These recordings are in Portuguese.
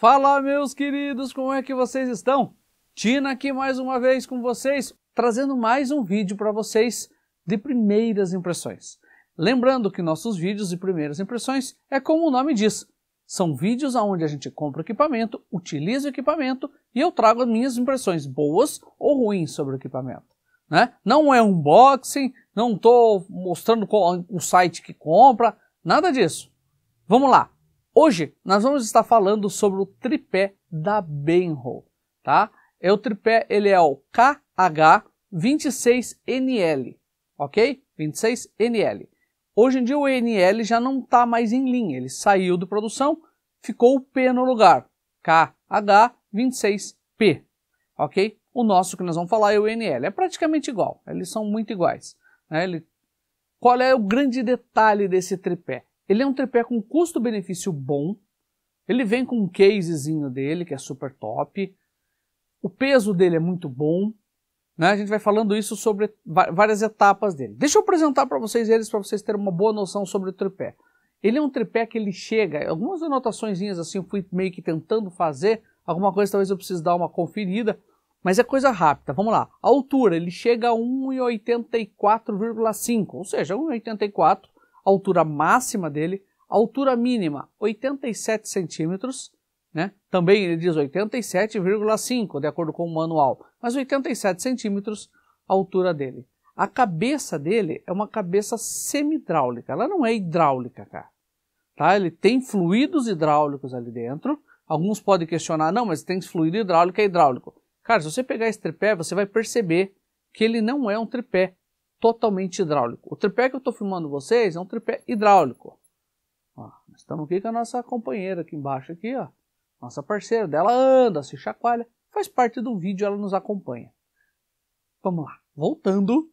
Fala, meus queridos, como é que vocês estão? Tina aqui mais uma vez com vocês, trazendo mais um vídeo para vocês de primeiras impressões. Lembrando que nossos vídeos de primeiras impressões é como o nome diz. São vídeos onde a gente compra equipamento, utiliza o equipamento e eu trago as minhas impressões boas ou ruins sobre o equipamento. Né? Não é unboxing, não estou mostrando qual, o site que compra, nada disso. Vamos lá, Hoje nós vamos estar falando sobre o tripé da Benro, tá? É o tripé, ele é o KH26NL, ok? 26NL. Hoje em dia o NL já não está mais em linha, ele saiu de produção, ficou o P no lugar, KH26P, ok? O nosso que nós vamos falar é o NL, é praticamente igual, eles são muito iguais. Né? Ele... Qual é o grande detalhe desse tripé? Ele é um tripé com custo-benefício bom, ele vem com um casezinho dele, que é super top, o peso dele é muito bom, né? a gente vai falando isso sobre várias etapas dele. Deixa eu apresentar para vocês eles, para vocês terem uma boa noção sobre o tripé. Ele é um tripé que ele chega, algumas anotações assim, eu fui meio que tentando fazer, alguma coisa talvez eu precise dar uma conferida, mas é coisa rápida, vamos lá. A altura, ele chega a 1,84,5, ou seja, 1,84 altura máxima dele, altura mínima 87 centímetros, né? Também ele diz 87,5 de acordo com o manual, mas 87 centímetros a altura dele. A cabeça dele é uma cabeça semidráulica, ela não é hidráulica, cara. Tá? Ele tem fluidos hidráulicos ali dentro. Alguns podem questionar, não, mas tem fluido hidráulico, é hidráulico. Cara, se você pegar esse tripé, você vai perceber que ele não é um tripé, totalmente hidráulico. O tripé que eu estou filmando vocês é um tripé hidráulico. Ó, estamos aqui com a nossa companheira aqui embaixo, aqui, ó, nossa parceira. Dela anda, se chacoalha, faz parte do vídeo, ela nos acompanha. Vamos lá, voltando.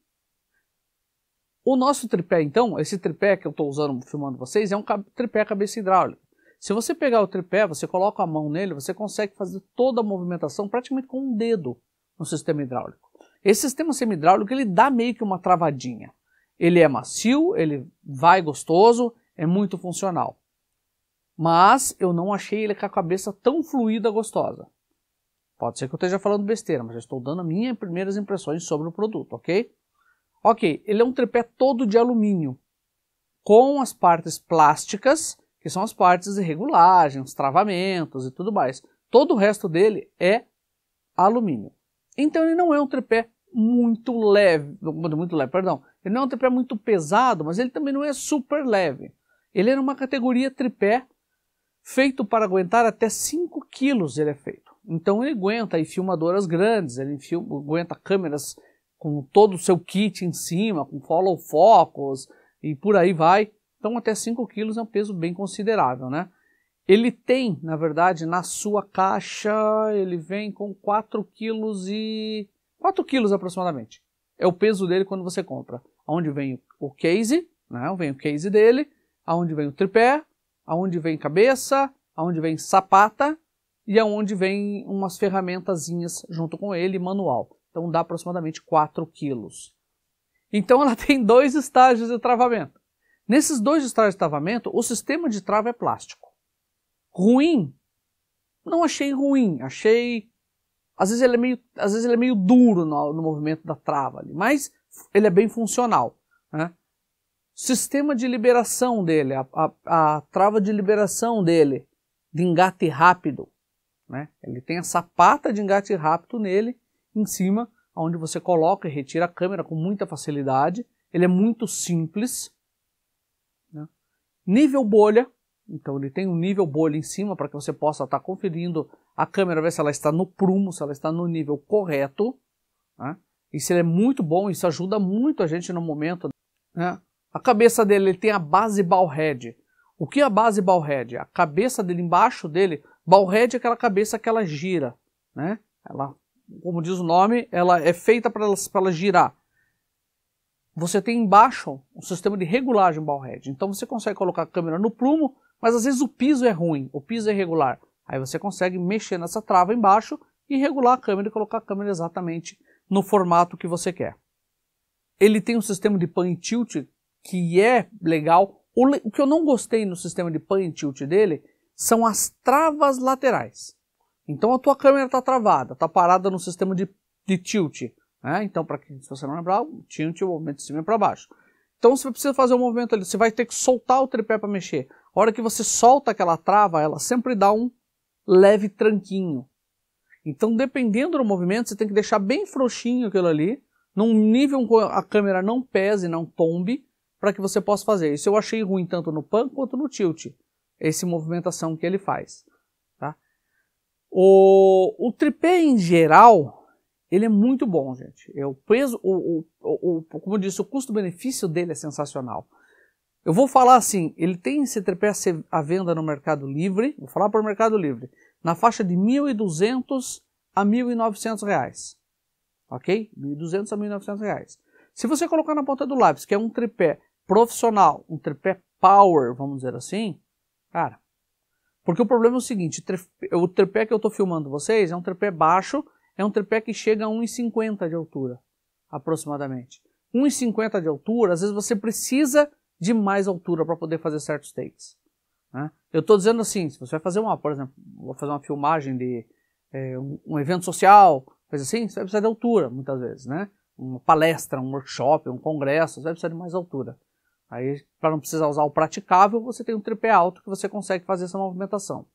O nosso tripé, então, esse tripé que eu estou usando, filmando vocês, é um tripé cabeça hidráulica. Se você pegar o tripé, você coloca a mão nele, você consegue fazer toda a movimentação praticamente com um dedo no sistema hidráulico. Esse sistema semi-hidráulico ele dá meio que uma travadinha. Ele é macio, ele vai gostoso, é muito funcional. Mas eu não achei ele com a cabeça tão fluida gostosa. Pode ser que eu esteja falando besteira, mas eu estou dando as minhas primeiras impressões sobre o produto, ok? Ok, ele é um tripé todo de alumínio, com as partes plásticas, que são as partes de regulagem, os travamentos e tudo mais. Todo o resto dele é alumínio. Então ele não é um tripé muito leve, muito leve, perdão. Ele não é um tripé muito pesado, mas ele também não é super leve. Ele é uma categoria tripé feito para aguentar até 5 quilos ele é feito. Então ele aguenta aí filmadoras grandes, ele filma, aguenta câmeras com todo o seu kit em cima, com follow focus e por aí vai. Então até 5 quilos é um peso bem considerável, né? Ele tem, na verdade, na sua caixa, ele vem com 4 quilos e... 4 quilos aproximadamente. É o peso dele quando você compra. Onde vem o case, né? vem o case dele, aonde vem o tripé, aonde vem cabeça, aonde vem sapata e aonde vem umas ferramentazinhas junto com ele, manual. Então dá aproximadamente 4 quilos. Então ela tem dois estágios de travamento. Nesses dois estágios de travamento, o sistema de trava é plástico. Ruim? Não achei ruim, achei. Às vezes ele é meio, às vezes ele é meio duro no, no movimento da trava ali, mas ele é bem funcional. Né? Sistema de liberação dele, a, a, a trava de liberação dele, de engate rápido. Né? Ele tem essa pata de engate rápido nele, em cima, onde você coloca e retira a câmera com muita facilidade. Ele é muito simples. Né? Nível bolha, então ele tem um nível bolha em cima para que você possa estar tá conferindo a câmera, ver se ela está no prumo, se ela está no nível correto. Né? Isso é muito bom, isso ajuda muito a gente no momento. Né? A cabeça dele ele tem a base ball head. O que é a base ball head? A cabeça dele embaixo dele, ball head é aquela cabeça que ela gira. Né? Ela, como diz o nome, ela é feita para ela, ela girar você tem embaixo um sistema de regulagem ball head. Então você consegue colocar a câmera no plumo mas às vezes o piso é ruim, o piso é irregular. Aí você consegue mexer nessa trava embaixo e regular a câmera e colocar a câmera exatamente no formato que você quer. Ele tem um sistema de pan e tilt que é legal. O que eu não gostei no sistema de pan e tilt dele são as travas laterais. Então a tua câmera está travada, está parada no sistema de, de tilt. Né? Então, para quem se você não lembrar, é o tilt é o movimento de cima é para baixo. Então você precisa fazer um movimento ali, você vai ter que soltar o tripé para mexer. A hora que você solta aquela trava, ela sempre dá um leve tranquinho. Então, dependendo do movimento, você tem que deixar bem frouxinho aquilo ali, num nível que a câmera não pese, não tombe, para que você possa fazer. Isso eu achei ruim tanto no pan quanto no tilt, essa movimentação que ele faz. Tá? O, o tripé em geral, ele é muito bom, gente. É o peso, o, o, o, como eu disse, o custo-benefício dele é sensacional. Eu vou falar assim, ele tem esse tripé à venda no Mercado Livre, vou falar para o Mercado Livre, na faixa de 1.200 a 1.900 reais, ok? 1.200 a 1.900 reais. Se você colocar na ponta do lápis que é um tripé profissional, um tripé power, vamos dizer assim, cara, porque o problema é o seguinte, o tripé que eu estou filmando vocês é um tripé baixo, é um tripé que chega a 1,50 de altura, aproximadamente. 1,50 de altura, às vezes você precisa de mais altura para poder fazer certos takes. Né? Eu estou dizendo assim, se você vai fazer uma, por exemplo, vou fazer uma filmagem de é, um, um evento social, coisa assim, você vai precisar de altura muitas vezes, né? Uma palestra, um workshop, um congresso, você vai precisar de mais altura. Aí, para não precisar usar o praticável, você tem um tripé alto que você consegue fazer essa movimentação.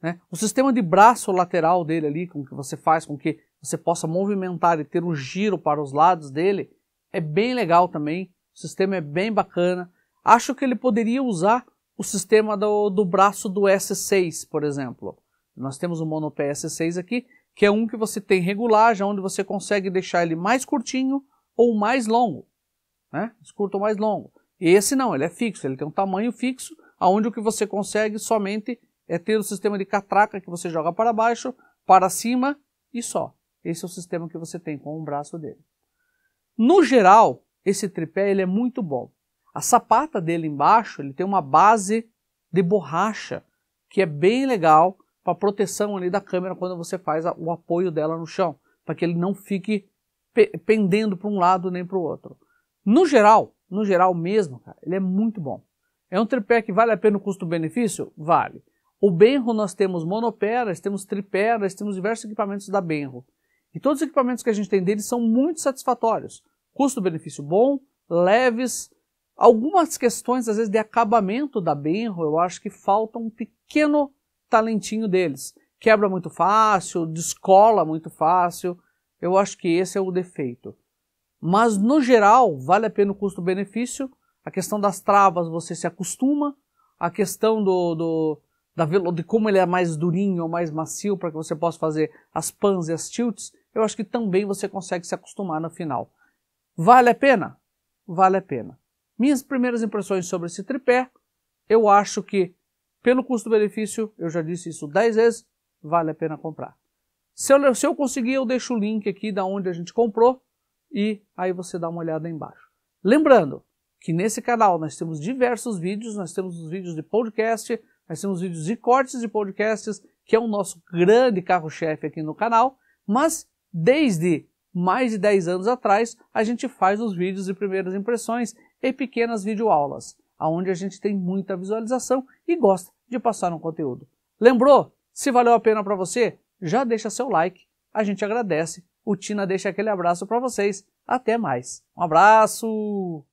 Né? O sistema de braço lateral dele ali, com que você faz com que você possa movimentar e ter um giro para os lados dele, é bem legal também. O sistema é bem bacana acho que ele poderia usar o sistema do, do braço do S6, por exemplo. Nós temos o monopé S6 aqui, que é um que você tem regulagem, onde você consegue deixar ele mais curtinho ou mais longo, né? Mais curto ou mais longo. Esse não, ele é fixo, ele tem um tamanho fixo, aonde o que você consegue somente é ter o sistema de catraca que você joga para baixo, para cima e só. Esse é o sistema que você tem com o braço dele. No geral, esse tripé ele é muito bom. A sapata dele embaixo, ele tem uma base de borracha, que é bem legal para proteção ali da câmera quando você faz o apoio dela no chão, para que ele não fique pendendo para um lado nem para o outro. No geral, no geral mesmo, cara, ele é muito bom. É um tripé que vale a pena o custo-benefício? Vale. O Benro nós temos monoperas, temos triperas, temos diversos equipamentos da Benro. E todos os equipamentos que a gente tem deles são muito satisfatórios. Custo-benefício bom, leves, Algumas questões, às vezes, de acabamento da Benro, eu acho que falta um pequeno talentinho deles. Quebra muito fácil, descola muito fácil. Eu acho que esse é o defeito. Mas, no geral, vale a pena o custo-benefício. A questão das travas você se acostuma. A questão do, do da velo, de como ele é mais durinho ou mais macio para que você possa fazer as pans e as tilts, eu acho que também você consegue se acostumar no final. Vale a pena? Vale a pena. Minhas primeiras impressões sobre esse tripé, eu acho que pelo custo-benefício, eu já disse isso 10 vezes, vale a pena comprar. Se eu, se eu conseguir, eu deixo o link aqui da onde a gente comprou e aí você dá uma olhada aí embaixo. Lembrando que nesse canal nós temos diversos vídeos, nós temos os vídeos de podcast, nós temos vídeos de cortes de podcasts, que é o nosso grande carro-chefe aqui no canal, mas desde mais de 10 anos atrás, a gente faz os vídeos de primeiras impressões e pequenas videoaulas, aonde a gente tem muita visualização e gosta de passar um conteúdo. Lembrou? Se valeu a pena para você, já deixa seu like. A gente agradece. O Tina deixa aquele abraço para vocês. Até mais. Um abraço!